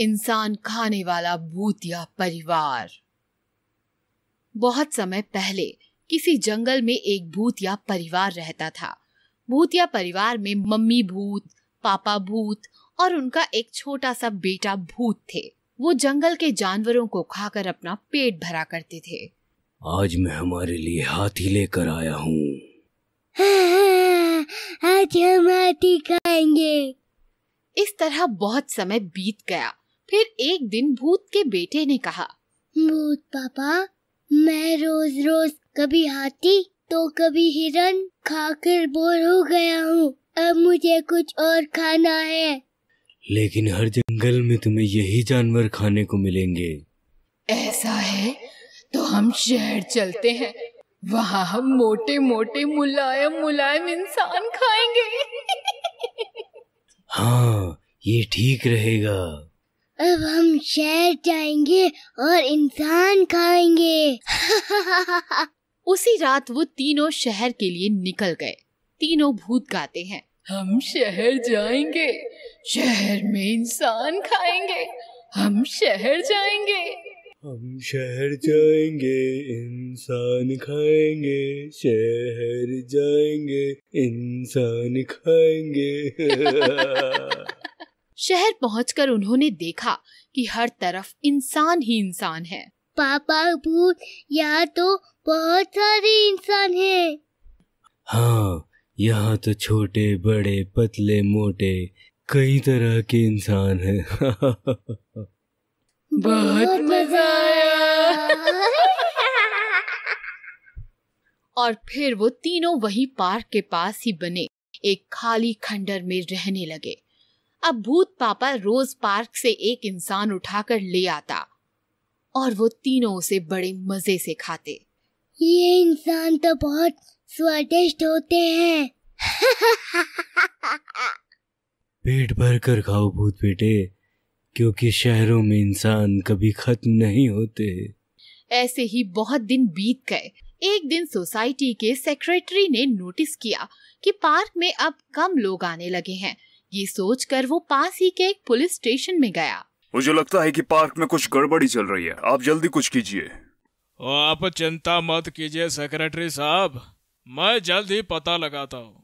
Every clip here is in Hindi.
इंसान खाने वाला भूतिया परिवार बहुत समय पहले किसी जंगल में एक भूतिया परिवार रहता था भूतिया परिवार में मम्मी भूत पापा भूत और उनका एक छोटा सा बेटा भूत थे वो जंगल के जानवरों को खाकर अपना पेट भरा करते थे आज मैं हमारे लिए हाथी लेकर आया हूँ हाँ, हाँ, हाँ आज हम हाथी खाएंगे इस तरह बहुत समय बीत गया फिर एक दिन भूत के बेटे ने कहा भूत पापा मैं रोज रोज कभी हाथी तो कभी हिरन खाकर बोर हो गया हूँ अब मुझे कुछ और खाना है लेकिन हर जंगल में तुम्हें यही जानवर खाने को मिलेंगे ऐसा है तो हम शहर चलते हैं वहाँ हम मोटे मोटे मुलायम मुलायम इंसान खाएंगे हाँ ये ठीक रहेगा अब हम शहर जाएंगे और इंसान खाएंगे उसी रात वो तीनों शहर के लिए निकल गए तीनों भूत गाते हैं हम शहर जाएंगे शहर में इंसान खाएंगे हम शहर जाएंगे हम शहर जाएंगे इंसान खाएंगे शहर जाएंगे इंसान खाएंगे शहर पहुंचकर उन्होंने देखा कि हर तरफ इंसान ही इंसान है पापा भूत यहाँ तो बहुत सारे इंसान हैं। हाँ यहाँ तो छोटे बड़े पतले मोटे कई तरह के इंसान हैं। बहुत मजा आया और फिर वो तीनों वही पार्क के पास ही बने एक खाली खंडर में रहने लगे अब भूत पापा रोज पार्क से एक इंसान उठाकर ले आता और वो तीनों उसे बड़े मजे से खाते ये इंसान तो बहुत स्वादिष्ट होते हैं पेट भर कर खाओ भूत बेटे क्योंकि शहरों में इंसान कभी खत्म नहीं होते ऐसे ही बहुत दिन बीत गए एक दिन सोसाइटी के सेक्रेटरी ने नोटिस किया कि पार्क में अब कम लोग आने लगे हैं ये सोचकर वो पास ही के एक पुलिस स्टेशन में गया मुझे लगता है कि पार्क में कुछ गड़बड़ी चल रही है आप जल्दी कुछ कीजिए आप चिंता मत कीजिए सेक्रेटरी साहब मैं जल्द ही पता लगाता हूँ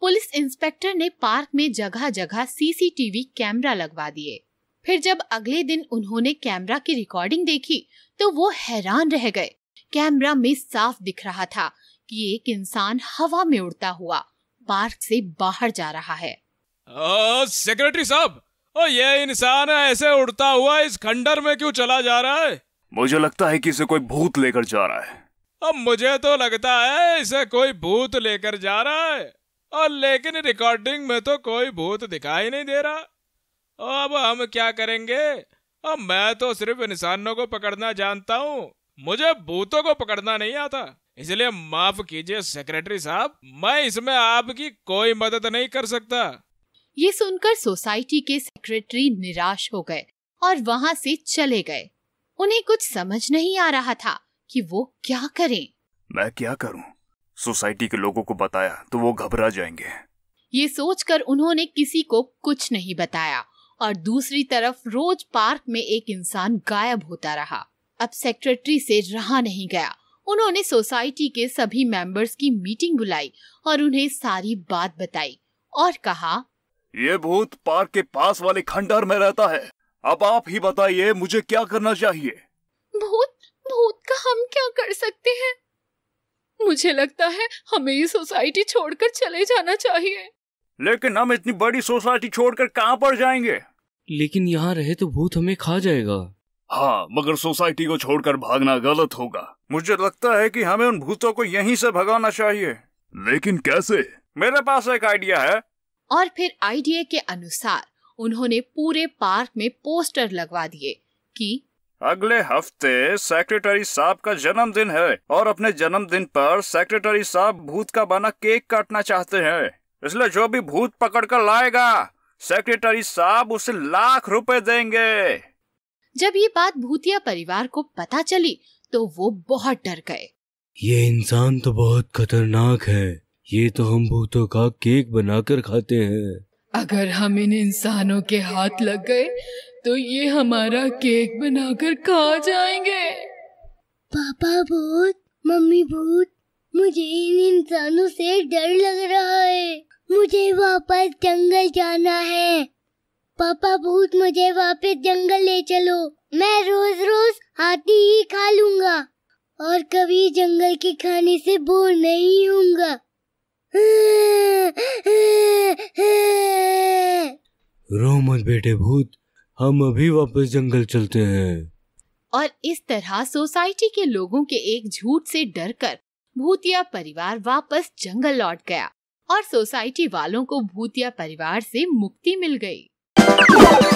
पुलिस इंस्पेक्टर ने पार्क में जगह जगह सीसीटीवी कैमरा लगवा दिए फिर जब अगले दिन उन्होंने कैमरा की रिकॉर्डिंग देखी तो वो हैरान रह गए कैमरा में साफ दिख रहा था कि एक इंसान हवा में उड़ता हुआ पार्क से बाहर जा रहा है सेक्रेटरी साहब ओ ये इंसान ऐसे उड़ता हुआ इस खंडर में क्यों चला जा रहा है मुझे लगता है कि इसे कोई भूत लेकर जा रहा है अब मुझे तो लगता है इसे कोई भूत लेकर जा रहा है और लेकिन रिकॉर्डिंग में तो कोई भूत दिखाई नहीं दे रहा अब हम क्या करेंगे अब मैं तो सिर्फ इंसानों को पकड़ना जानता हूँ मुझे भूतों को पकड़ना नहीं आता इसलिए माफ कीजिए सेक्रेटरी साहब मैं इसमें आपकी कोई मदद नहीं कर सकता ये सुनकर सोसाइटी के सेक्रेटरी निराश हो गए और वहाँ से चले गए उन्हें कुछ समझ नहीं आ रहा था कि वो क्या करें मैं क्या करूं? सोसाइटी के लोगों को बताया तो वो घबरा जाएंगे ये सोचकर उन्होंने किसी को कुछ नहीं बताया और दूसरी तरफ रोज पार्क में एक इंसान गायब होता रहा अब सेक्रेटरी से रहा नहीं गया उन्होंने सोसाइटी के सभी मेंबर्स की मीटिंग बुलाई और उन्हें सारी बात बताई और कहा ये भूत पार्क के पास वाले खंडहर में रहता है अब आप ही बताइए मुझे क्या करना चाहिए भूत भूत का हम क्या कर सकते हैं मुझे लगता है हमें ये सोसाइटी छोड़कर चले जाना चाहिए लेकिन हम इतनी बड़ी सोसाइटी छोड़कर कहाँ पर जाएंगे लेकिन यहाँ रहे तो भूत हमें खा जाएगा हाँ मगर सोसाइटी को छोड़कर भागना गलत होगा मुझे लगता है कि हमें उन भूतों को यहीं से भगाना चाहिए लेकिन कैसे मेरे पास एक आइडिया है और फिर आईडिया के अनुसार उन्होंने पूरे पार्क में पोस्टर लगवा दिए कि अगले हफ्ते सेक्रेटरी साहब का जन्मदिन है और अपने जन्मदिन पर सेक्रेटरी साहब भूत का बना केक काटना चाहते हैं इसलिए जो भी भूत पकड़ कर लाएगा सेक्रेटरी साहब उसे लाख रुपए देंगे जब ये बात भूतिया परिवार को पता चली तो वो बहुत डर गए ये इंसान तो बहुत खतरनाक है ये तो हम भूतों का केक बनाकर खाते हैं अगर हम इन इंसानों के हाथ लग गए तो ये हमारा केक बनाकर खा जाएंगे पापा भूत मम्मी भूत मुझे इन इंसानों से डर लग रहा है मुझे वापस जंगल जाना है पापा भूत मुझे वापस जंगल ले चलो मैं रोज रोज हाथी ही खा लूंगा और कभी जंगल के खाने से बोर नहीं होऊंगा रो मत बेटे भूत हम अभी वापस जंगल चलते हैं और इस तरह सोसाइटी के लोगों के एक झूठ से डरकर भूतिया परिवार वापस जंगल लौट गया और सोसाइटी वालों को भूतिया परिवार से मुक्ति मिल गई